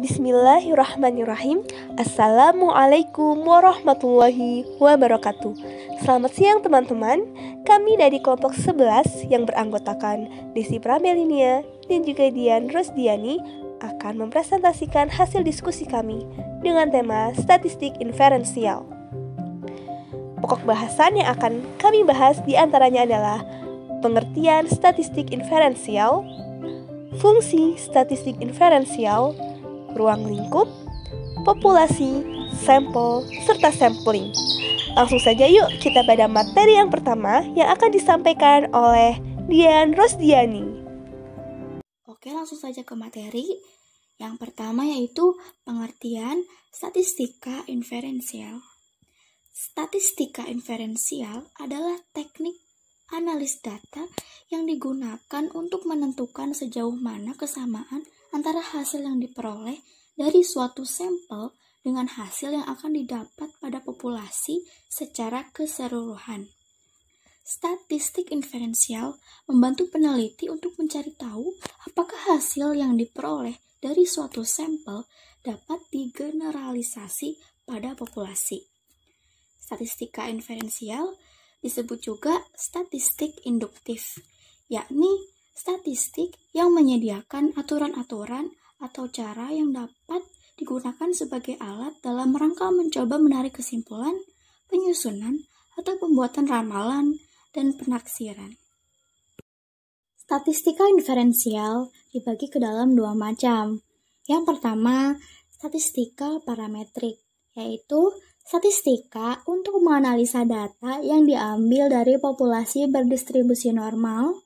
Bismillahirrahmanirrahim Assalamualaikum warahmatullahi wabarakatuh Selamat siang teman-teman Kami dari kelompok 11 yang beranggotakan Desi Pramelinia dan juga Dian Rosdiani Akan mempresentasikan hasil diskusi kami Dengan tema statistik inferensial Pokok bahasan yang akan kami bahas diantaranya adalah Pengertian statistik inferensial Fungsi statistik inferensial, ruang lingkup, populasi, sampel, serta sampling. Langsung saja yuk kita pada materi yang pertama yang akan disampaikan oleh Dian Rosdiani. Oke, langsung saja ke materi. Yang pertama yaitu pengertian statistika inferensial. Statistika inferensial adalah teknik analis data yang digunakan untuk menentukan sejauh mana kesamaan antara hasil yang diperoleh dari suatu sampel dengan hasil yang akan didapat pada populasi secara keseluruhan. Statistik inferensial membantu peneliti untuk mencari tahu apakah hasil yang diperoleh dari suatu sampel dapat digeneralisasi pada populasi. Statistika inferensial disebut juga statistik induktif, yakni statistik yang menyediakan aturan-aturan atau cara yang dapat digunakan sebagai alat dalam rangka mencoba menarik kesimpulan, penyusunan, atau pembuatan ramalan dan penaksiran. Statistika inferensial dibagi ke dalam dua macam. Yang pertama, statistika parametrik, yaitu statistika untuk menganalisa data yang diambil dari populasi berdistribusi normal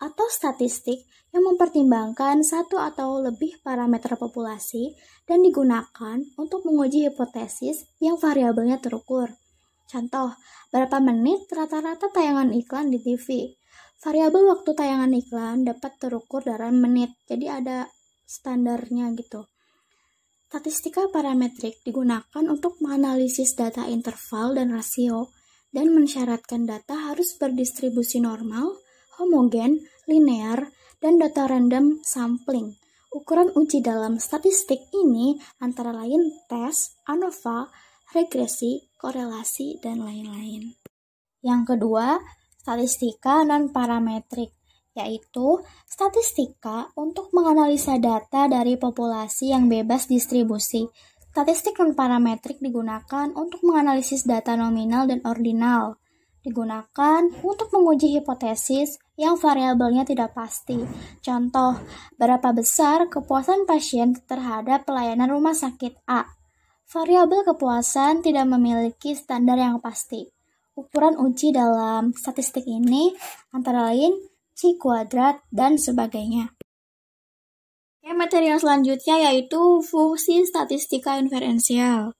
atau statistik yang mempertimbangkan satu atau lebih parameter populasi dan digunakan untuk menguji hipotesis yang variabelnya terukur. Contoh, berapa menit rata-rata tayangan iklan di TV. Variabel waktu tayangan iklan dapat terukur dalam menit, jadi ada standarnya gitu. Statistika parametrik digunakan untuk menganalisis data interval dan rasio, dan mensyaratkan data harus berdistribusi normal homogen, linear, dan data random sampling. Ukuran uji dalam statistik ini antara lain tes, ANOVA, regresi, korelasi, dan lain-lain. Yang kedua, statistika non-parametrik, yaitu statistika untuk menganalisa data dari populasi yang bebas distribusi. Statistik non-parametrik digunakan untuk menganalisis data nominal dan ordinal digunakan untuk menguji hipotesis yang variabelnya tidak pasti. Contoh, berapa besar kepuasan pasien terhadap pelayanan rumah sakit A? Variabel kepuasan tidak memiliki standar yang pasti. Ukuran uji dalam statistik ini antara lain C kuadrat dan sebagainya. Oke, materi yang selanjutnya yaitu fungsi statistika inferensial.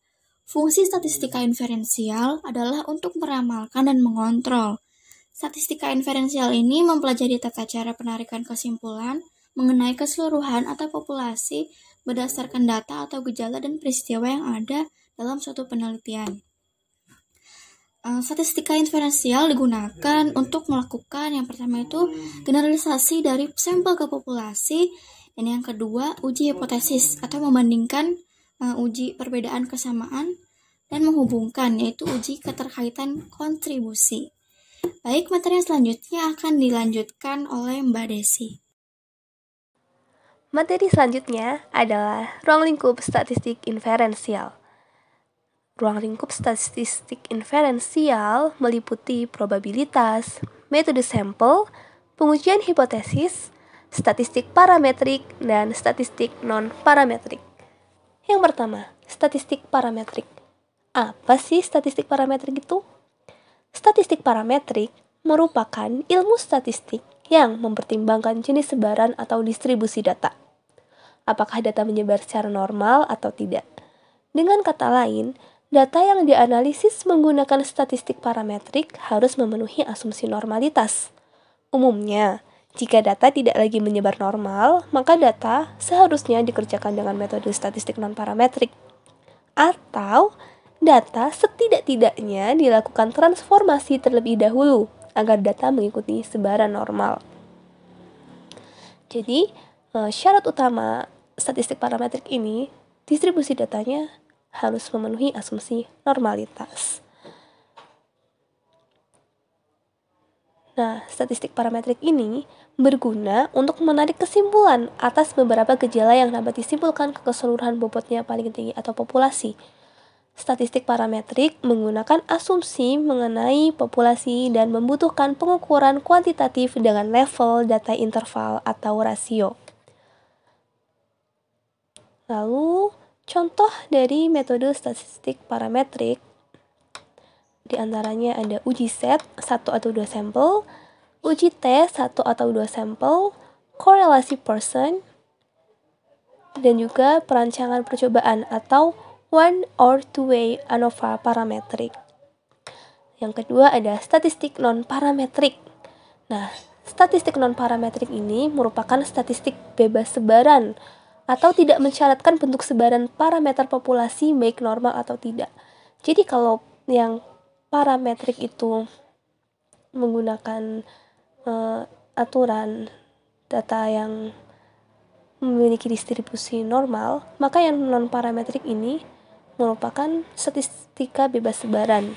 Fungsi statistika inferensial adalah untuk meramalkan dan mengontrol. Statistika inferensial ini mempelajari tata cara penarikan kesimpulan mengenai keseluruhan atau populasi berdasarkan data atau gejala dan peristiwa yang ada dalam suatu penelitian. Eh, statistika inferensial digunakan untuk melakukan yang pertama itu generalisasi dari sampel ke populasi dan yang kedua uji hipotesis atau membandingkan Eh, uji perbedaan kesamaan dan menghubungkan yaitu uji keterkaitan kontribusi. Baik, materi selanjutnya akan dilanjutkan oleh Mbak Desi. Materi selanjutnya adalah ruang lingkup statistik inferensial. Ruang lingkup statistik inferensial meliputi probabilitas, metode sampel, pengujian hipotesis, statistik parametrik, dan statistik non-parametrik. Yang pertama, statistik parametrik. Apa sih statistik parametrik itu? Statistik parametrik merupakan ilmu statistik yang mempertimbangkan jenis sebaran atau distribusi data. Apakah data menyebar secara normal atau tidak? Dengan kata lain, data yang dianalisis menggunakan statistik parametrik harus memenuhi asumsi normalitas. Umumnya, jika data tidak lagi menyebar normal, maka data seharusnya dikerjakan dengan metode statistik nonparametrik. Atau data setidak-tidaknya dilakukan transformasi terlebih dahulu agar data mengikuti sebaran normal. Jadi, eh, syarat utama statistik parametrik ini, distribusi datanya harus memenuhi asumsi normalitas. Nah, statistik parametrik ini berguna untuk menarik kesimpulan atas beberapa gejala yang dapat disimpulkan ke keseluruhan bobotnya paling tinggi atau populasi. Statistik parametrik menggunakan asumsi mengenai populasi dan membutuhkan pengukuran kuantitatif dengan level data interval atau rasio. Lalu, contoh dari metode statistik parametrik diantaranya ada uji set, satu atau dua sampel, uji tes satu atau dua sampel, korelasi person, dan juga perancangan percobaan atau one or two-way ANOVA parametric. Yang kedua ada statistik non-parametrik. Nah, statistik non-parametrik ini merupakan statistik bebas sebaran atau tidak mensyaratkan bentuk sebaran parameter populasi baik normal atau tidak. Jadi kalau yang parametrik itu menggunakan uh, aturan data yang memiliki distribusi normal, maka yang non parametrik ini merupakan statistika bebas sebaran.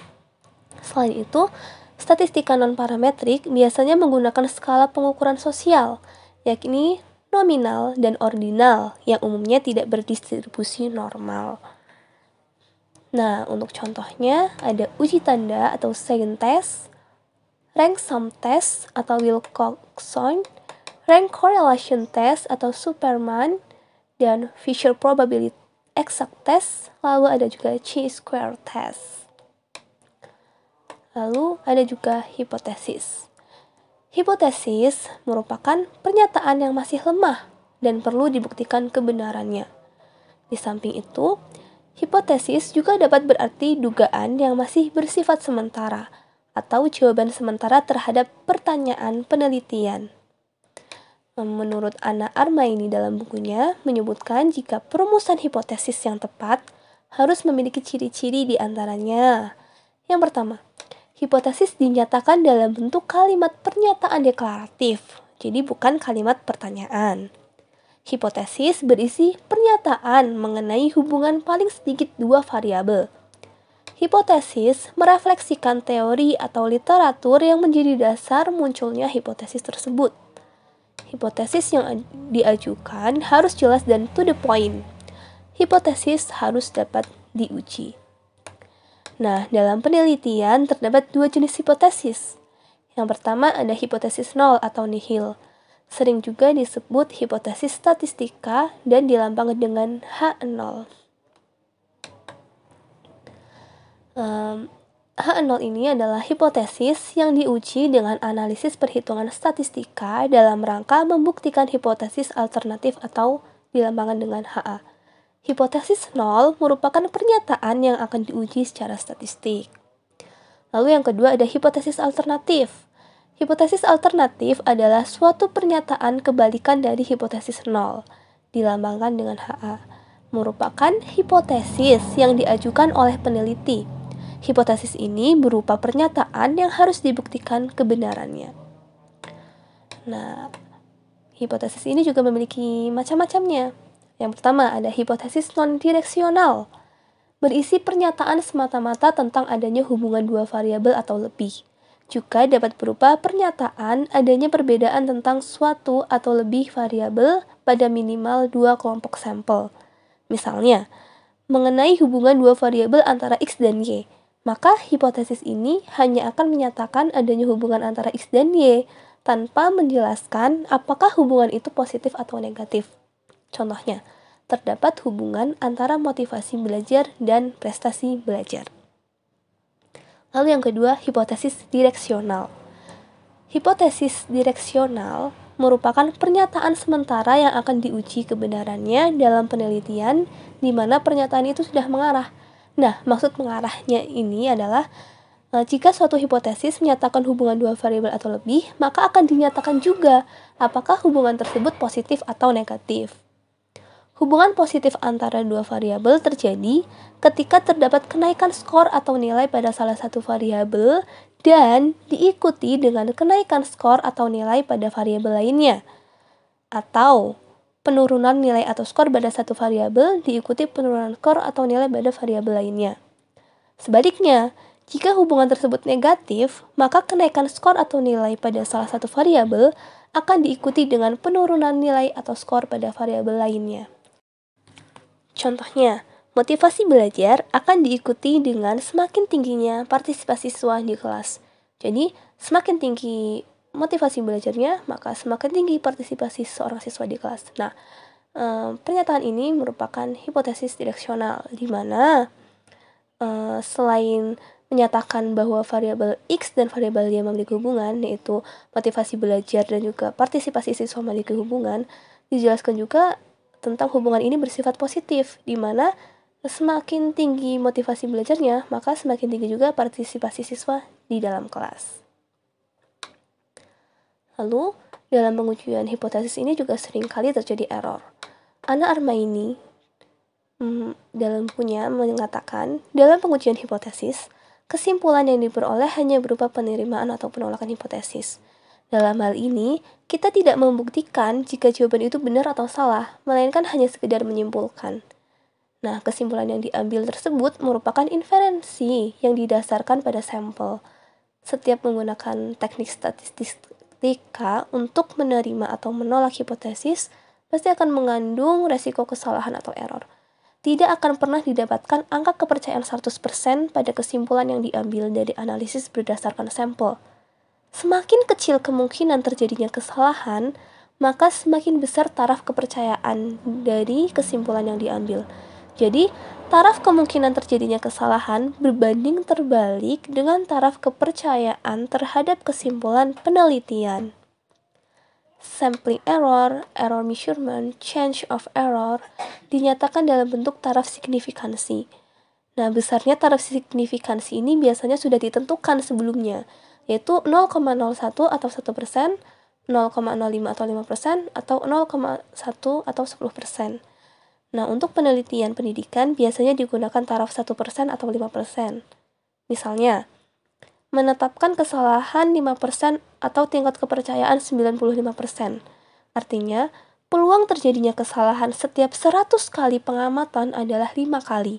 Selain itu, statistika non parametrik biasanya menggunakan skala pengukuran sosial, yakni nominal dan ordinal yang umumnya tidak berdistribusi normal. Nah, untuk contohnya ada uji tanda atau second test, rank sum test atau Wilcoxon, rank correlation test atau Superman, dan Fisher probability exact test, lalu ada juga chi-square test. Lalu ada juga hipotesis. Hipotesis merupakan pernyataan yang masih lemah dan perlu dibuktikan kebenarannya. Di samping itu, hipotesis juga dapat berarti dugaan yang masih bersifat sementara atau jawaban sementara terhadap pertanyaan penelitian. Menurut Anna Armaini dalam bukunya menyebutkan jika perumusan hipotesis yang tepat harus memiliki ciri-ciri di antaranya. Yang pertama, hipotesis dinyatakan dalam bentuk kalimat pernyataan deklaratif, jadi bukan kalimat pertanyaan. Hipotesis berisi pernyataan mengenai hubungan paling sedikit dua variabel, Hipotesis merefleksikan teori atau literatur yang menjadi dasar munculnya hipotesis tersebut. Hipotesis yang diajukan harus jelas dan to the point. Hipotesis harus dapat diuji. Nah, dalam penelitian terdapat dua jenis hipotesis. Yang pertama ada hipotesis nol atau nihil. Sering juga disebut hipotesis statistika dan dilambangkan dengan H0. Um, H0 ini adalah hipotesis yang diuji dengan analisis perhitungan statistika dalam rangka membuktikan hipotesis alternatif atau dilambangkan dengan HA. Hipotesis 0 merupakan pernyataan yang akan diuji secara statistik. Lalu yang kedua ada hipotesis alternatif. Hipotesis alternatif adalah suatu pernyataan kebalikan dari hipotesis 0, dilambangkan dengan HA. Merupakan hipotesis yang diajukan oleh peneliti Hipotesis ini berupa pernyataan yang harus dibuktikan kebenarannya. Nah, hipotesis ini juga memiliki macam-macamnya. Yang pertama ada hipotesis non-direksional, berisi pernyataan semata-mata tentang adanya hubungan dua variabel atau lebih. Juga dapat berupa pernyataan adanya perbedaan tentang suatu atau lebih variabel pada minimal dua kelompok sampel. Misalnya, mengenai hubungan dua variabel antara X dan Y. Maka hipotesis ini hanya akan menyatakan adanya hubungan antara X dan Y tanpa menjelaskan apakah hubungan itu positif atau negatif. Contohnya, terdapat hubungan antara motivasi belajar dan prestasi belajar. Lalu yang kedua, hipotesis direksional. Hipotesis direksional merupakan pernyataan sementara yang akan diuji kebenarannya dalam penelitian di mana pernyataan itu sudah mengarah Nah, maksud mengarahnya ini adalah e, jika suatu hipotesis menyatakan hubungan dua variabel atau lebih, maka akan dinyatakan juga apakah hubungan tersebut positif atau negatif. Hubungan positif antara dua variabel terjadi ketika terdapat kenaikan skor atau nilai pada salah satu variabel dan diikuti dengan kenaikan skor atau nilai pada variabel lainnya. Atau penurunan nilai atau skor pada satu variabel diikuti penurunan skor atau nilai pada variabel lainnya. Sebaliknya, jika hubungan tersebut negatif, maka kenaikan skor atau nilai pada salah satu variabel akan diikuti dengan penurunan nilai atau skor pada variabel lainnya. Contohnya, motivasi belajar akan diikuti dengan semakin tingginya partisipasi siswa di kelas. Jadi, semakin tinggi motivasi belajarnya, maka semakin tinggi partisipasi seorang siswa di kelas. Nah, um, pernyataan ini merupakan hipotesis direksional, di mana uh, selain menyatakan bahwa variabel X dan variabel Y memiliki hubungan, yaitu motivasi belajar dan juga partisipasi siswa memiliki hubungan, dijelaskan juga tentang hubungan ini bersifat positif, di mana semakin tinggi motivasi belajarnya, maka semakin tinggi juga partisipasi siswa di dalam kelas. Lalu, dalam pengujian hipotesis ini juga seringkali terjadi error. Anna Armaini hmm, dalam punya mengatakan, dalam pengujian hipotesis, kesimpulan yang diperoleh hanya berupa penerimaan atau penolakan hipotesis. Dalam hal ini, kita tidak membuktikan jika jawaban itu benar atau salah, melainkan hanya sekedar menyimpulkan. Nah, kesimpulan yang diambil tersebut merupakan inferensi yang didasarkan pada sampel. Setiap menggunakan teknik statistik ketika untuk menerima atau menolak hipotesis pasti akan mengandung resiko kesalahan atau error. Tidak akan pernah didapatkan angka kepercayaan 100% pada kesimpulan yang diambil dari analisis berdasarkan sampel. Semakin kecil kemungkinan terjadinya kesalahan, maka semakin besar taraf kepercayaan dari kesimpulan yang diambil. Jadi, taraf kemungkinan terjadinya kesalahan berbanding terbalik dengan taraf kepercayaan terhadap kesimpulan penelitian. Sampling error, error measurement, change of error dinyatakan dalam bentuk taraf signifikansi. Nah, besarnya taraf signifikansi ini biasanya sudah ditentukan sebelumnya, yaitu 0,01 atau 1 0,05 atau 5 atau 0,1 atau 10 Nah, untuk penelitian pendidikan biasanya digunakan taraf 1% atau 5%. Misalnya, menetapkan kesalahan 5% atau tingkat kepercayaan 95%. Artinya, peluang terjadinya kesalahan setiap 100 kali pengamatan adalah 5 kali.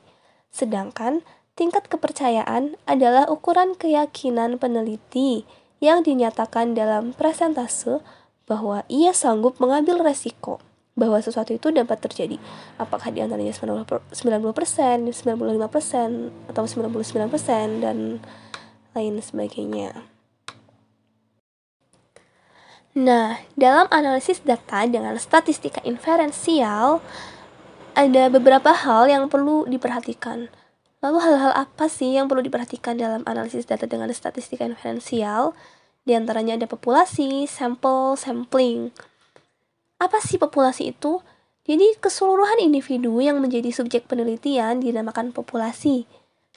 Sedangkan tingkat kepercayaan adalah ukuran keyakinan peneliti yang dinyatakan dalam presentase bahwa ia sanggup mengambil resiko bahwa sesuatu itu dapat terjadi apakah di antaranya 90%, 95% atau 99% dan lain sebagainya. Nah, dalam analisis data dengan statistika inferensial ada beberapa hal yang perlu diperhatikan. Lalu hal-hal apa sih yang perlu diperhatikan dalam analisis data dengan statistika inferensial? Di antaranya ada populasi, sampel, sampling. Apa sih populasi itu? Jadi, keseluruhan individu yang menjadi subjek penelitian dinamakan populasi.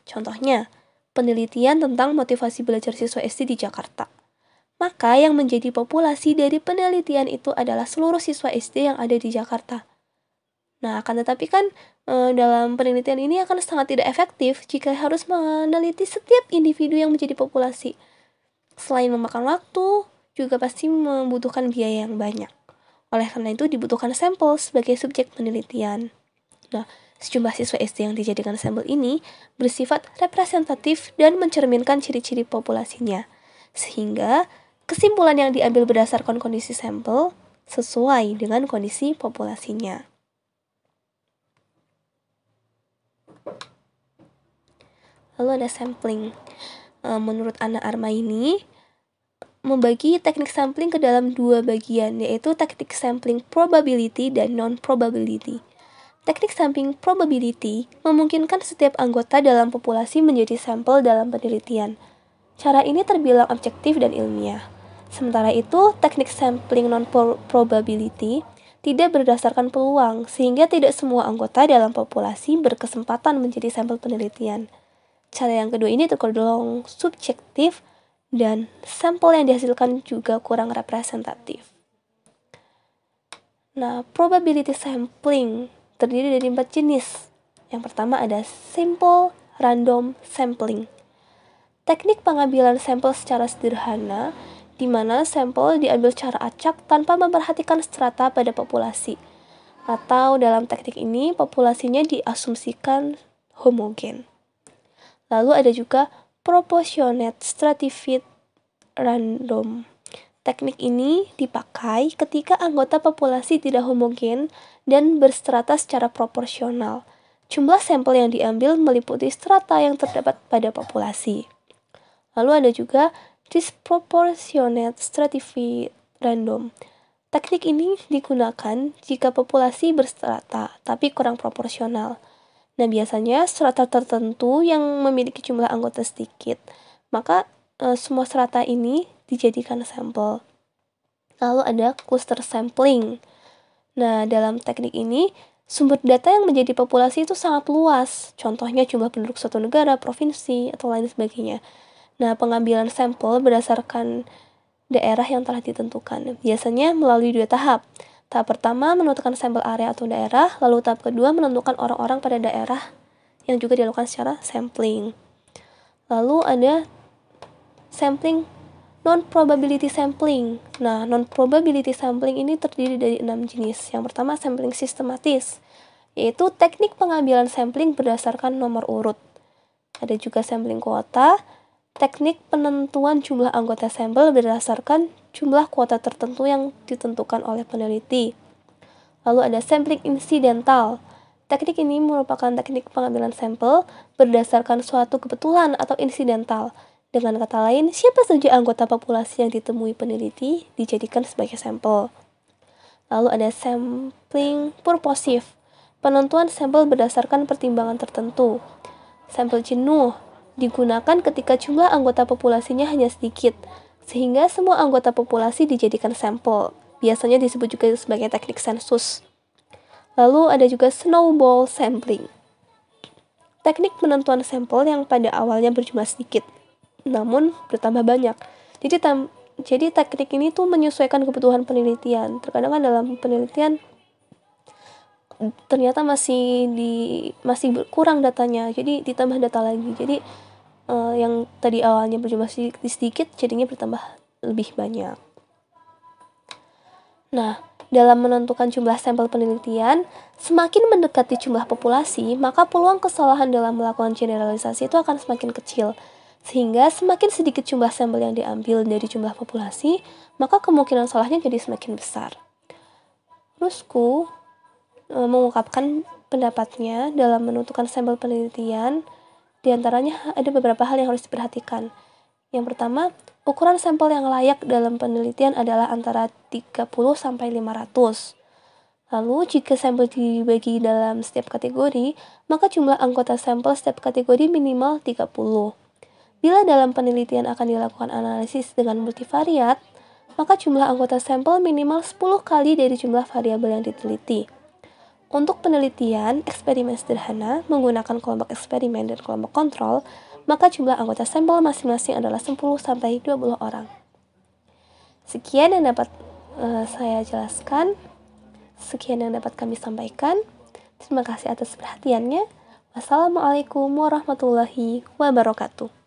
Contohnya, penelitian tentang motivasi belajar siswa SD di Jakarta. Maka yang menjadi populasi dari penelitian itu adalah seluruh siswa SD yang ada di Jakarta. Nah, akan tetapi kan eh, dalam penelitian ini akan sangat tidak efektif jika harus meneliti setiap individu yang menjadi populasi. Selain memakan waktu, juga pasti membutuhkan biaya yang banyak. Oleh karena itu dibutuhkan sampel sebagai subjek penelitian. Nah, sejumlah siswa SD yang dijadikan sampel ini bersifat representatif dan mencerminkan ciri-ciri populasinya. Sehingga kesimpulan yang diambil berdasarkan kondisi sampel sesuai dengan kondisi populasinya. Lalu ada sampling. Eh, menurut Ana Arma ini, membagi teknik sampling ke dalam dua bagian, yaitu teknik sampling probability dan non-probability. Teknik sampling probability memungkinkan setiap anggota dalam populasi menjadi sampel dalam penelitian. Cara ini terbilang objektif dan ilmiah. Sementara itu, teknik sampling non-probability tidak berdasarkan peluang, sehingga tidak semua anggota dalam populasi berkesempatan menjadi sampel penelitian. Cara yang kedua ini tergolong subjektif, dan sampel yang dihasilkan juga kurang representatif. Nah, probability sampling terdiri dari empat jenis. Yang pertama ada simple random sampling. Teknik pengambilan sampel secara sederhana, di mana sampel diambil secara acak tanpa memperhatikan strata pada populasi. Atau dalam teknik ini, populasinya diasumsikan homogen. Lalu ada juga Proportionate Stratified Random. Teknik ini dipakai ketika anggota populasi tidak homogen dan berstrata secara proporsional. Jumlah sampel yang diambil meliputi strata yang terdapat pada populasi. Lalu ada juga disproportionate stratified random. Teknik ini digunakan jika populasi berstrata tapi kurang proporsional. Nah, biasanya strata tertentu yang memiliki jumlah anggota sedikit, maka e, semua strata ini dijadikan sampel. Lalu ada cluster sampling. Nah, dalam teknik ini, sumber data yang menjadi populasi itu sangat luas. Contohnya jumlah penduduk suatu negara, provinsi, atau lain sebagainya. Nah, pengambilan sampel berdasarkan daerah yang telah ditentukan, biasanya melalui dua tahap. Tahap pertama menentukan sampel area atau daerah, lalu tahap kedua menentukan orang-orang pada daerah yang juga dilakukan secara sampling. Lalu ada sampling non-probability sampling. Nah, non-probability sampling ini terdiri dari enam jenis. Yang pertama sampling sistematis, yaitu teknik pengambilan sampling berdasarkan nomor urut. Ada juga sampling kuota, teknik penentuan jumlah anggota sampel berdasarkan jumlah kuota tertentu yang ditentukan oleh peneliti. Lalu ada sampling insidental. Teknik ini merupakan teknik pengambilan sampel berdasarkan suatu kebetulan atau insidental. Dengan kata lain, siapa saja anggota populasi yang ditemui peneliti dijadikan sebagai sampel. Lalu ada sampling purposif, penentuan sampel berdasarkan pertimbangan tertentu. Sampel jenuh digunakan ketika jumlah anggota populasinya hanya sedikit, sehingga semua anggota populasi dijadikan sampel. Biasanya disebut juga sebagai teknik sensus. Lalu ada juga snowball sampling. Teknik penentuan sampel yang pada awalnya berjumlah sedikit, namun bertambah banyak. Jadi tam jadi teknik ini tuh menyesuaikan kebutuhan penelitian. Terkadang kan dalam penelitian ternyata masih di masih kurang datanya. Jadi ditambah data lagi. Jadi uh, yang tadi awalnya berjumlah sedikit jadinya bertambah lebih banyak. Nah, dalam menentukan jumlah sampel penelitian, semakin mendekati jumlah populasi, maka peluang kesalahan dalam melakukan generalisasi itu akan semakin kecil. Sehingga semakin sedikit jumlah sampel yang diambil dari jumlah populasi, maka kemungkinan salahnya jadi semakin besar. Rusku eh, mengungkapkan pendapatnya dalam menentukan sampel penelitian di antaranya ada beberapa hal yang harus diperhatikan. Yang pertama, ukuran sampel yang layak dalam penelitian adalah antara 30 sampai 500. Lalu, jika sampel dibagi dalam setiap kategori, maka jumlah anggota sampel setiap kategori minimal 30. Bila dalam penelitian akan dilakukan analisis dengan multivariat, maka jumlah anggota sampel minimal 10 kali dari jumlah variabel yang diteliti. Untuk penelitian eksperimen sederhana menggunakan kelompok eksperimen dan kelompok kontrol, maka jumlah anggota sampel masing-masing adalah 10 sampai 20 orang. Sekian yang dapat uh, saya jelaskan. Sekian yang dapat kami sampaikan. Terima kasih atas perhatiannya. Wassalamualaikum warahmatullahi wabarakatuh.